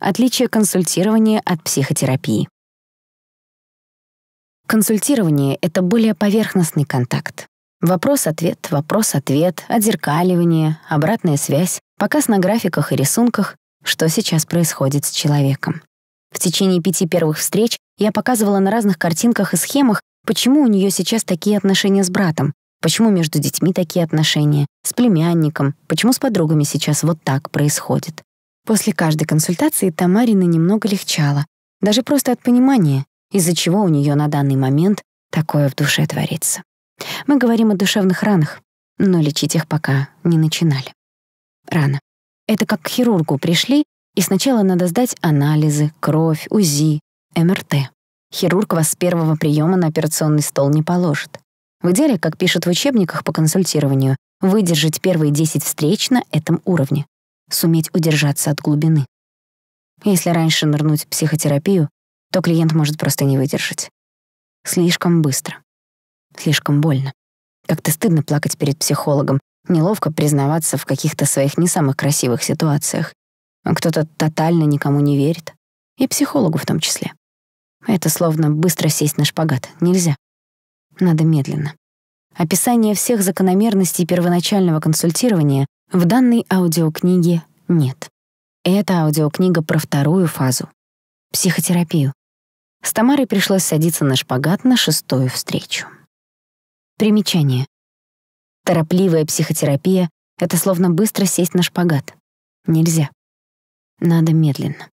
Отличие консультирования от психотерапии. Консультирование — это более поверхностный контакт. Вопрос-ответ, вопрос-ответ, отзеркаливание, обратная связь, показ на графиках и рисунках, что сейчас происходит с человеком. В течение пяти первых встреч я показывала на разных картинках и схемах, почему у нее сейчас такие отношения с братом, почему между детьми такие отношения, с племянником, почему с подругами сейчас вот так происходит. После каждой консультации Тамарина немного легчало, даже просто от понимания, из-за чего у нее на данный момент такое в душе творится. Мы говорим о душевных ранах, но лечить их пока не начинали. Рано. Это как к хирургу пришли, и сначала надо сдать анализы, кровь, УЗИ, МРТ. Хирург вас с первого приема на операционный стол не положит. В идеале, как пишут в учебниках по консультированию, выдержать первые 10 встреч на этом уровне суметь удержаться от глубины. Если раньше нырнуть в психотерапию, то клиент может просто не выдержать. Слишком быстро. Слишком больно. Как-то стыдно плакать перед психологом, неловко признаваться в каких-то своих не самых красивых ситуациях. Кто-то тотально никому не верит. И психологу в том числе. Это словно быстро сесть на шпагат. Нельзя. Надо медленно. Описание всех закономерностей первоначального консультирования в данной аудиокниге нет. Это аудиокнига про вторую фазу — психотерапию. С Тамарой пришлось садиться на шпагат на шестую встречу. Примечание. Торопливая психотерапия — это словно быстро сесть на шпагат. Нельзя. Надо медленно.